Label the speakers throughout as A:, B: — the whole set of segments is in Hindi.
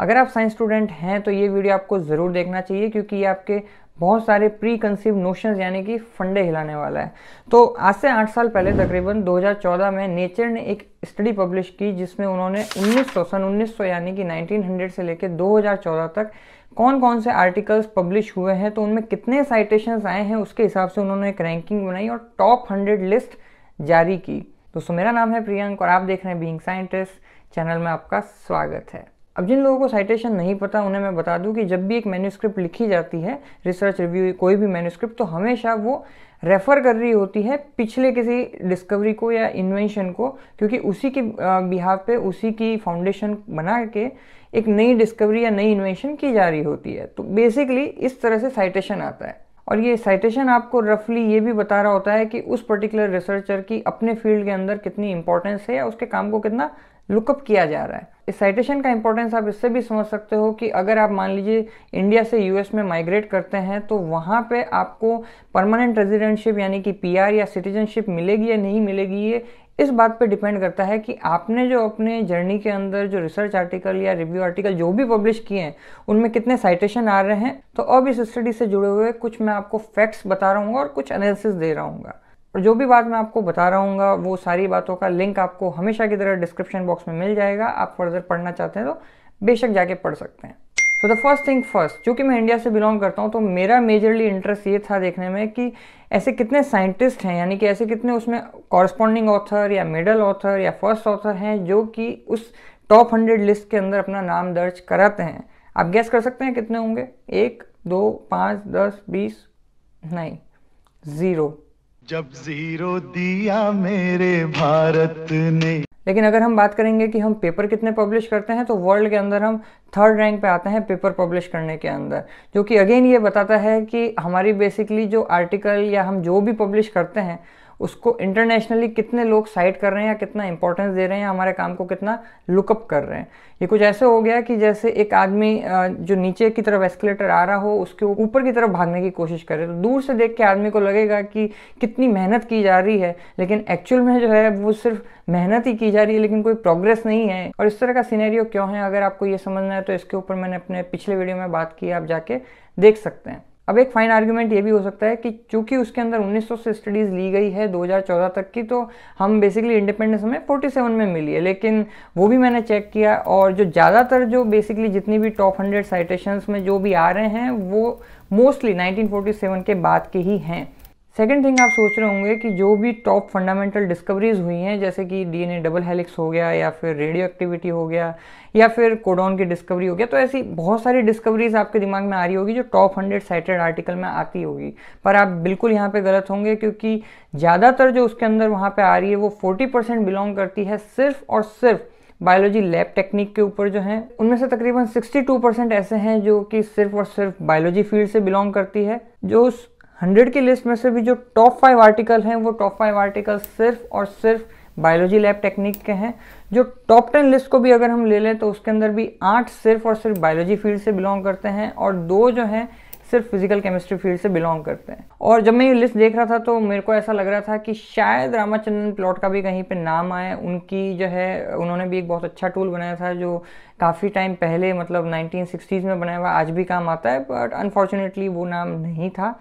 A: अगर आप साइंस स्टूडेंट हैं तो ये वीडियो आपको ज़रूर देखना चाहिए क्योंकि ये आपके बहुत सारे प्री कंसीव नोशन यानी कि फंडे हिलाने वाला है तो आज से आठ साल पहले तकरीबन 2014 में नेचर ने एक स्टडी पब्लिश की जिसमें उन्होंने 1900 सन 1900 यानी कि 1900 से लेकर 2014 तक कौन कौन से आर्टिकल्स पब्लिश हुए हैं तो उनमें कितने साइटेशंस आए हैं उसके हिसाब से उन्होंने एक रैंकिंग बनाई और टॉप हंड्रेड लिस्ट जारी की दोस्तों मेरा नाम है प्रियंक और आप देख रहे हैं बींग साइंटिस्ट चैनल में आपका स्वागत है अब जिन लोगों को साइटेशन नहीं पता उन्हें मैं बता दूं कि जब भी एक मैन्यूस्क्रिप्ट लिखी जाती है रिसर्च रिव्यू कोई भी मैन्यूस्क्रिप्ट तो हमेशा वो रेफ़र कर रही होती है पिछले किसी डिस्कवरी को या इन्वेंशन को क्योंकि उसी के बिहाव पे उसी की फाउंडेशन बना के एक नई डिस्कवरी या नई इन्वेंशन की जा रही होती है तो बेसिकली इस तरह से साइटेशन आता है और ये साइटेशन आपको रफली ये भी बता रहा होता है कि उस पर्टिकुलर रिसर्चर की अपने फील्ड के अंदर कितनी इंपॉर्टेंस है या उसके काम को कितना लुकअप किया जा रहा है इस साइटेशन का इंपॉर्टेंस आप इससे भी समझ सकते हो कि अगर आप मान लीजिए इंडिया से यूएस में माइग्रेट करते हैं तो वहाँ पे आपको परमानेंट रेजिडेंटशिप यानी कि पीआर या सिटीजनशिप मिलेगी या नहीं मिलेगी ये इस बात पे डिपेंड करता है कि आपने जो अपने जर्नी के अंदर जो रिसर्च आर्टिकल या रिव्यू आर्टिकल जो भी पब्लिश किए हैं उनमें कितने साइटेशन आ रहे हैं तो अब इस स्टडी से जुड़े हुए कुछ मैं आपको फैक्ट्स बता रहा हूँ और कुछ एनालिसिस दे रहा हूँ और जो भी बात मैं आपको बता रहा हूँ वो सारी बातों का लिंक आपको हमेशा की तरह डिस्क्रिप्शन बॉक्स में मिल जाएगा आप फर्दर पढ़ना चाहते हैं तो बेशक जाके पढ़ सकते हैं so the first thing first चूँकि मैं इंडिया से बिलोंग करता हूँ तो मेरा मेजरली इंटरेस्ट ये था देखने में कि ऐसे कितने साइंटिस्ट हैं यानी कि ऐसे कितने उसमें कॉरस्पॉन्डिंग ऑथर या मिडल ऑथर या फर्स्ट ऑथर हैं जो कि उस टॉप हंड्रेड लिस्ट के अंदर अपना नाम दर्ज कराते हैं आप गैस कर सकते हैं कितने होंगे एक दो पाँच दस बीस नहीं ज़ीरो जब जीरो दिया मेरे भारत ने लेकिन अगर हम बात करेंगे कि हम पेपर कितने पब्लिश करते हैं तो वर्ल्ड के अंदर हम थर्ड रैंक पे आते हैं पेपर पब्लिश करने के अंदर जो कि अगेन ये बताता है कि हमारी बेसिकली जो आर्टिकल या हम जो भी पब्लिश करते हैं उसको इंटरनेशनली कितने लोग साइट कर रहे हैं या कितना इंपॉर्टेंस दे रहे हैं हमारे काम को कितना लुकअप कर रहे हैं ये कुछ ऐसे हो गया कि जैसे एक आदमी जो नीचे की तरफ एस्केलेटर आ रहा हो उसके ऊपर की तरफ भागने की कोशिश करे तो दूर से देख के आदमी को लगेगा कि कितनी मेहनत की जा रही है लेकिन एक्चुअल में जो है वो सिर्फ मेहनत ही की जा रही है लेकिन कोई प्रोग्रेस नहीं है और इस तरह का सीनेरियो क्यों है अगर आपको ये समझना है तो इसके ऊपर मैंने अपने पिछले वीडियो में बात की आप जाके देख सकते हैं अब एक फाइन आर्ग्यूमेंट ये भी हो सकता है कि चूंकि उसके अंदर 1900 से स्टडीज़ ली गई है 2014 तक की तो हम बेसिकली इंडिपेंडेंस हमें 47 में मिली है लेकिन वो भी मैंने चेक किया और जो ज़्यादातर जो बेसिकली जितनी भी टॉप 100 साइटेशंस में जो भी आ रहे हैं वो मोस्टली 1947 के बाद के ही हैं सेकेंड थिंग आप सोच रहे होंगे कि जो भी टॉप फंडामेंटल डिस्कवरीज हुई हैं जैसे कि डीएनए डबल हेलिक्स हो गया या फिर रेडियो एक्टिविटी हो गया या फिर कोडोन की डिस्कवरी हो गया तो ऐसी बहुत सारी डिस्कवरीज आपके दिमाग में आ रही होगी जो टॉप हंड्रेड साइटेड आर्टिकल में आती होगी पर आप बिल्कुल यहाँ पे गलत होंगे क्योंकि ज़्यादातर जो उसके अंदर वहाँ पर आ रही है वो फोर्टी बिलोंग करती है सिर्फ और सिर्फ बायोलॉजी लैब टेक्निक के ऊपर जो हैं उनमें से तकरीबन 62 परसेंट ऐसे हैं जो कि सिर्फ और सिर्फ बायोलॉजी फील्ड से बिलोंग करती है जो उस हंड्रेड की लिस्ट में से भी जो टॉप फाइव आर्टिकल हैं वो टॉप फाइव आर्टिकल सिर्फ और सिर्फ बायोलॉजी लैब टेक्निक के हैं जो टॉप टेन लिस्ट को भी अगर हम ले लें तो उसके अंदर भी आठ सिर्फ और सिर्फ बायोलॉजी फील्ड से बिलोंग करते हैं और दो जो हैं सिर्फ फिजिकल केमिस्ट्री फील्ड से बिलोंग करते हैं और जब मैं ये लिस्ट देख रहा था तो मेरे को ऐसा लग रहा था कि शायद रामाचंद्रन प्लॉट का भी कहीं पे नाम आए उनकी जो है उन्होंने भी एक बहुत अच्छा टूल बनाया था जो काफ़ी टाइम पहले मतलब 1960s में बनाया हुआ आज भी काम आता है बट अनफॉर्चुनेटली वो नाम नहीं था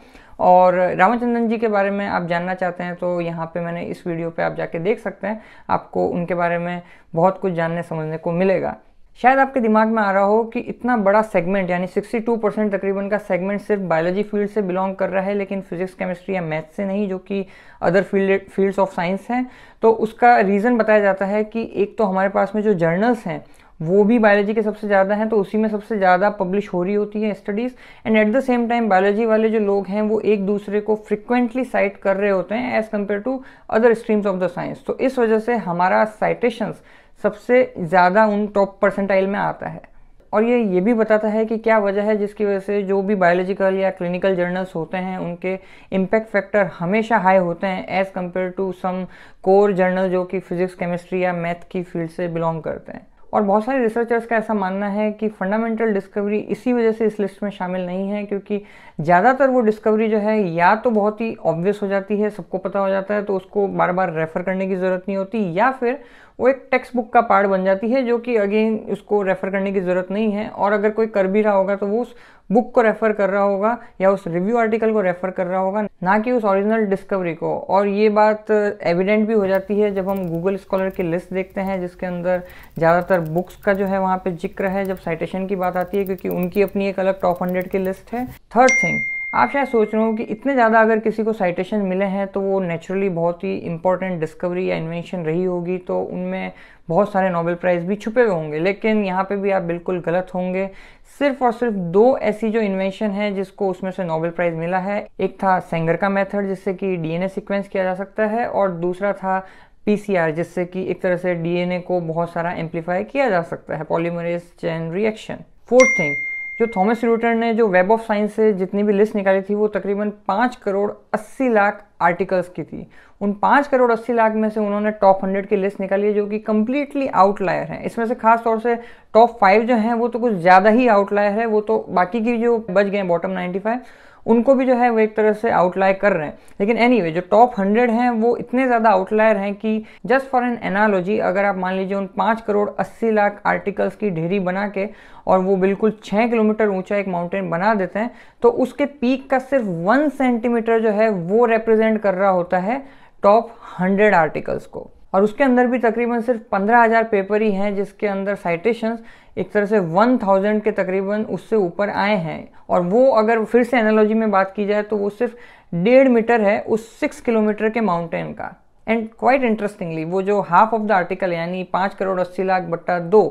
A: और रामचंद्रन जी के बारे में आप जानना चाहते हैं तो यहाँ पे मैंने इस वीडियो पे आप जाके देख सकते हैं आपको उनके बारे में बहुत कुछ जानने समझने को मिलेगा शायद आपके दिमाग में आ रहा हो कि इतना बड़ा सेगमेंट यानी 62 परसेंट तकरीबन का सेगमेंट सिर्फ बायोलॉजी फील्ड से बिलोंग कर रहा है लेकिन फिजिक्स केमिस्ट्री या मैथ से नहीं जो कि other field fields of science हैं तो उसका रीज़न बताया जाता है कि एक तो हमारे पास में जो जर्नल्स हैं वो भी बायोलॉजी के सबसे ज़्यादा हैं तो उसी में सबसे ज़्यादा पब्लिश हो रही होती है studies and at the same time biology वाले जो लोग हैं वो एक दूसरे को फ्रिक्वेंटली साइट कर रहे होते हैं as compare to other streams of the science तो इस वजह से हमारा साइटेशंस सबसे ज़्यादा उन टॉप परसेंटाइल में आता है और ये ये भी बताता है कि क्या वजह है जिसकी वजह से जो भी बायोलॉजिकल या क्लिनिकल जर्नल्स होते हैं उनके इम्पैक्ट फैक्टर हमेशा हाई होते हैं as compare to some core journal जो कि फिजिक्स केमिस्ट्री या मैथ की फील्ड से बिलोंग करते हैं और बहुत सारे रिसर्चर्स का ऐसा मानना है कि फंडामेंटल डिस्कवरी इसी वजह से इस लिस्ट में शामिल नहीं है क्योंकि ज़्यादातर वो डिस्कवरी जो है या तो बहुत ही ऑब्वियस हो जाती है सबको पता हो जाता है तो उसको बार बार रेफ़र करने की ज़रूरत नहीं होती या फिर वो एक टेक्स्ट बुक का पार्ट बन जाती है जो कि अगेन उसको रेफ़र करने की ज़रूरत नहीं है और अगर कोई कर भी रहा होगा तो वो उस बुक को रेफ़र कर रहा होगा या उस रिव्यू आर्टिकल को रेफ़र कर रहा होगा ना कि उस ओरिजिनल डिस्कवरी को और ये बात एविडेंट भी हो जाती है जब हम गूगल स्कॉलर की लिस्ट देखते हैं जिसके अंदर ज़्यादातर बुक्स का जो है वहाँ पर जिक्र है जब साइटेशन की बात आती है क्योंकि उनकी अपनी एक अलग टॉप हंड्रेड की लिस्ट है थर्ड थिंग आप शायद सोच रहे हो कि इतने ज़्यादा अगर किसी को साइटेशन मिले हैं तो वो नेचुरली बहुत ही इंपॉर्टेंट डिस्कवरी या इन्वेंशन रही होगी तो उनमें बहुत सारे नोबेल प्राइज़ भी छुपे हुए होंगे लेकिन यहाँ पे भी आप बिल्कुल गलत होंगे सिर्फ और सिर्फ दो ऐसी जो इन्वेंशन है जिसको उसमें से नोबेल प्राइज़ मिला है एक था सेंगर का मेथड जिससे कि डीएनए सीक्वेंस किया जा सकता है और दूसरा था पीसीआर जिससे कि एक तरह से डीएनए को बहुत सारा एम्पलीफाई किया जा सकता है polymerase chain reaction fourth thing जो थॉमस रूटर ने जो वेब ऑफ साइंस से जितनी भी लिस्ट निकाली थी वो तकरीबन पाँच करोड़ अस्सी लाख आर्टिकल्स की थी उन पाँच करोड़ अस्सी लाख में से उन्होंने टॉप हंड्रेड की लिस्ट निकाली है जो कि कम्प्लीटली आउटलायर है इसमें से खास तौर से टॉप फाइव जो हैं वो तो कुछ ज़्यादा ही आउटलायर है वो तो बाकी की जो बच गए बॉटम नाइन्टी फाइव उनको भी जो है वो एक तरह से आउटलाय कर रहे हैं लेकिन एनी anyway, जो टॉप हंड्रेड हैं वो इतने ज़्यादा आउटलायर हैं कि जस्ट फॉर एन एनालॉजी अगर आप मान लीजिए उन पाँच करोड़ अस्सी लाख आर्टिकल्स की ढेरी बना के और वो बिल्कुल छः किलोमीटर ऊंचा एक माउंटेन बना देते हैं तो उसके पीक का सिर्फ वन सेंटीमीटर जो है वो रिप्रेजेंट कर रहा होता है टॉप हंड्रेड आर्टिकल्स को और उसके अंदर भी तकरीबन सिर्फ पंद्रह हज़ार पेपर ही हैं जिसके अंदर साइटेशंस एक तरह से वन थाउजेंड के तकरीबन उससे ऊपर आए हैं और वो अगर फिर से एनालॉजी में बात की जाए तो वो सिर्फ डेढ़ मीटर है उस सिक्स किलोमीटर के माउंटेन का एंड क्वाइट इंटरेस्टिंगली वो जो हाफ ऑफ द आर्टिकल यानी पाँच करोड़ अस्सी लाख बट्टा दो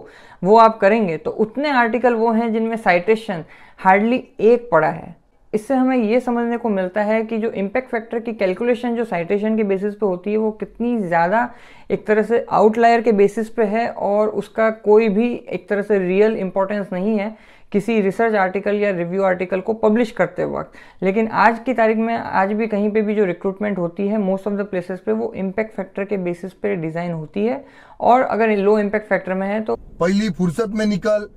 A: वो आप करेंगे तो उतने आर्टिकल वो हैं जिनमें साइटेशन हार्डली एक पड़ा है इससे हमें ये समझने को मिलता है कि जो इम्पैक्ट फैक्टर की कैलकुलेशन जो साइटेशन के बेसिस पे होती है वो कितनी ज़्यादा एक तरह से आउटलायर के बेसिस पे है और उसका कोई भी एक तरह से रियल इम्पोर्टेंस नहीं है किसी रिसर्च आर्टिकल या रिव्यू आर्टिकल को पब्लिश करते वक्त लेकिन आज की तारीख में आज भी कहीं पे भी जो रिक्रूटमेंट होती है मोस्ट ऑफ द प्लेसेस पे वो इम्पैक्ट फैक्टर के बेसिस पे डिज़ाइन होती है और अगर लो इम्पैक्ट फैक्टर में है तो पहली फुर्सत में निकल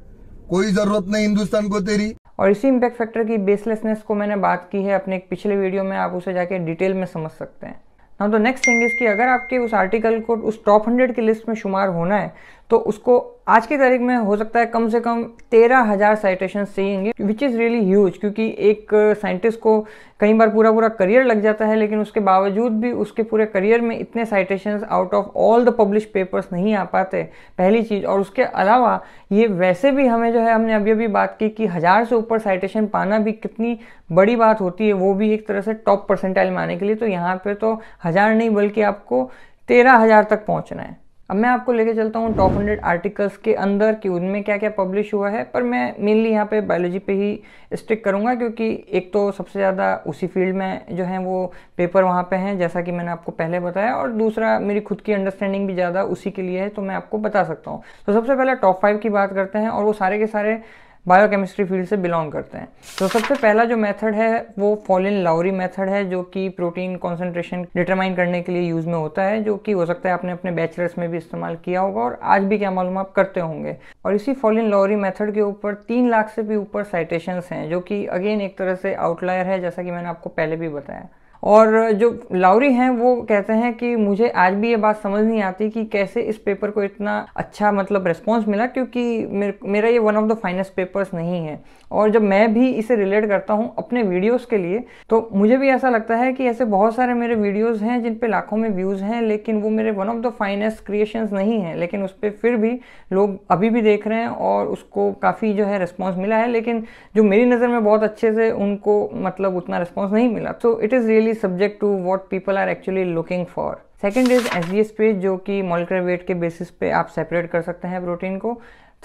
A: कोई जरूरत नहीं हिंदुस्तान को तेरी और इसी इम्पैक्ट फैक्टर की बेसलेसनेस को मैंने बात की है अपने एक पिछले वीडियो में आप उसे जाके डिटेल में समझ सकते हैं ना तो नेक्स्ट थिंग इज़ कि अगर आपके उस आर्टिकल को उस टॉप हंड्रेड की लिस्ट में शुमार होना है तो उसको आज की तारीख में हो सकता है कम से कम तेरह हज़ार साइटेशन चाहिएंगे विच इज़ रियली ह्यूज क्योंकि एक साइंटिस्ट को कई बार पूरा पूरा करियर लग जाता है लेकिन उसके बावजूद भी उसके पूरे करियर में इतने citation out of all the publish papers नहीं आ पाते पहली चीज़ और उसके अलावा ये वैसे भी हमें जो है हमने अभी अभी बात की कि हज़ार से ऊपर साइटेशन पाना भी कितनी बड़ी बात होती है वो भी एक तरह से टॉप परसेंटाइल में आने के लिए तो यहाँ पर तो हज़ार नहीं बल्कि आपको तेरह हज़ार तक पहुँचना है अब मैं आपको लेके चलता हूँ टॉप हंड्रेड आर्टिकल्स के अंदर कि उनमें क्या क्या पब्लिश हुआ है पर मैं मेनली यहाँ पे बायोलॉजी पे ही स्टिक करूँगा क्योंकि एक तो सबसे ज़्यादा उसी फील्ड में जो है वो पेपर वहाँ पे हैं जैसा कि मैंने आपको पहले बताया और दूसरा मेरी खुद की अंडरस्टैंडिंग भी ज़्यादा उसी के लिए है तो मैं आपको बता सकता हूँ तो सबसे पहले टॉप फाइव की बात करते हैं और वो सारे के सारे बायोकेमिस्ट्री फील्ड से बिलोंग करते हैं तो सबसे पहला जो मेथड है वो फॉलिन लाउरी मेथड है जो कि प्रोटीन कॉन्सेंट्रेशन डिटरमाइन करने के लिए यूज में होता है जो कि हो सकता है आपने अपने बैचलर्स में भी इस्तेमाल किया होगा और आज भी क्या मालूम आप करते होंगे और इसी फॉलिन लाउरी मेथड के ऊपर तीन लाख से भी ऊपर साइटेशंस हैं जो कि अगेन एक तरह से आउटलायर है जैसा कि मैंने आपको पहले भी बताया और जो लाउरी हैं वो कहते हैं कि मुझे आज भी ये बात समझ नहीं आती कि कैसे इस पेपर को इतना अच्छा मतलब रिस्पॉन्स मिला क्योंकि मेरे मेरा ये one of the finest papers नहीं है और जब मैं भी इसे रिलेट करता हूँ अपने वीडियोस के लिए तो मुझे भी ऐसा लगता है कि ऐसे बहुत सारे मेरे वीडियोस हैं जिन पे लाखों में व्यूज़ हैं लेकिन वो मेरे one of the finest creations नहीं हैं लेकिन उस पर फिर भी लोग अभी भी देख रहे हैं और उसको काफ़ी जो है रिस्पॉन्स मिला है लेकिन जो मेरी नज़र में बहुत अच्छे से उनको मतलब उतना रिस्पॉन्स नहीं मिला तो it is really basically subject to what people are actually looking for second is S G S पे जो कि मॉलिकुलर वेट के बेसिस पे आप सेपरेट कर सकते हैं प्रोटीन को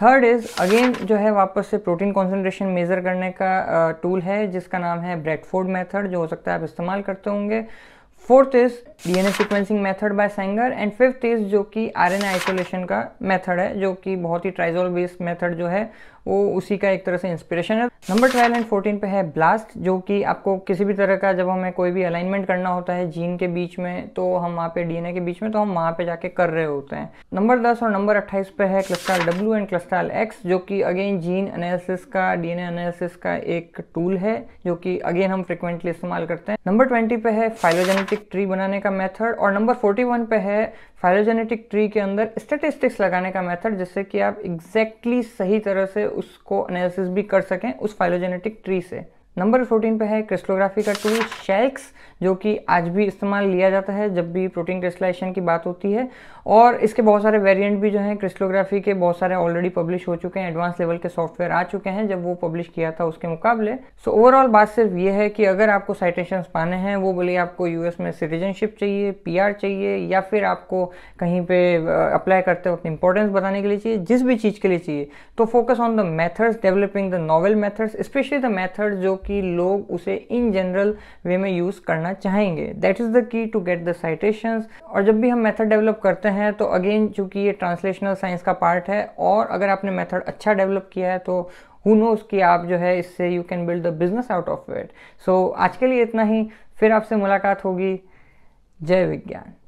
A: थर्ड इज अगेन जो है वापस से प्रोटीन कॉन्सेंट्रेशन मेज़र करने का टूल uh, है जिसका नाम है ब्रेडफोर्ड मेथड जो हो सकता है आप इस्तेमाल करते होंगे fourth is DNA sequencing method by Sanger and fifth is जो कि आरएनए आइसोलेशन का मेथड है जो कि बहुत ही ट्राइजोल बेस्ड मेथड जो है वो उसी का एक तरह से इंस्पिरेशन है नंबर ट्वेल्व एंड फोर्टीन पे है ब्लास्ट जो कि आपको किसी भी तरह का जब हमें कोई भी अलाइनमेंट करना होता है जीन के बीच में तो हम वहाँ पे डीएनए के बीच में तो हम वहाँ पे जाके कर रहे होते हैं नंबर दस और नंबर अट्ठाईस पे है cluster W and cluster X जो कि अगेन जीन एनालिसिस का डीएनए एनालिसिस का एक टूल है जो कि अगेन हम फ्रिक्वेंटली इस्तेमाल करते हैं नंबर ट्वेंटी पे है फाइलोजेनेटिक ट्री बनाने का मेथड और नंबर फोर्टी वन पे है फाइलोजेनेटिक ट्री के अंदर स्टेटिस्टिक्स लगाने का मेथड जिससे कि आप एग्जैक्टली exactly सही तरह से उसको एनालिसिस भी कर सकें उस फाइलोजेनेटिक ट्री से नंबर फोर्टीन पे है क्रिस्टोग्राफी का टूल शेल्क्स जो कि आज भी इस्तेमाल लिया जाता है जब भी प्रोटीन क्रिस्टलाइजेशन की बात होती है और इसके बहुत सारे वेरिएंट भी जो हैं क्रिस्टलोग्राफी के बहुत सारे ऑलरेडी पब्लिश हो चुके हैं एडवांस लेवल के सॉफ्टवेयर आ चुके हैं जब वो पब्लिश किया था उसके मुकाबले सो ओवरऑल बात सिर्फ ये है कि अगर आपको साइटेशन पाने हैं वो बोले आपको यूएस में सिटीजनशिप चाहिए पी चाहिए या फिर आपको कहीं पर अप्लाई करते वक्त इंपॉर्टेंस बताने के लिए चाहिए जिस भी चीज़ के लिए चाहिए तो focus on the methods developing the novel methods specially the method जो कि लोग उसे इन जनरल वे में यूज़ करना करना चाहेंगे that is the key to get the citations और जब भी हम मेथड डेवलप करते हैं तो अगेन चूंकि ये ट्रांसलेशनल साइंस का पार्ट है और अगर आपने मेथड अच्छा डेवलप किया है तो हु नोज़ कि आप जो है इससे you can build the business out of it so आज के लिए इतना ही फिर आपसे मुलाकात होगी जय विज्ञान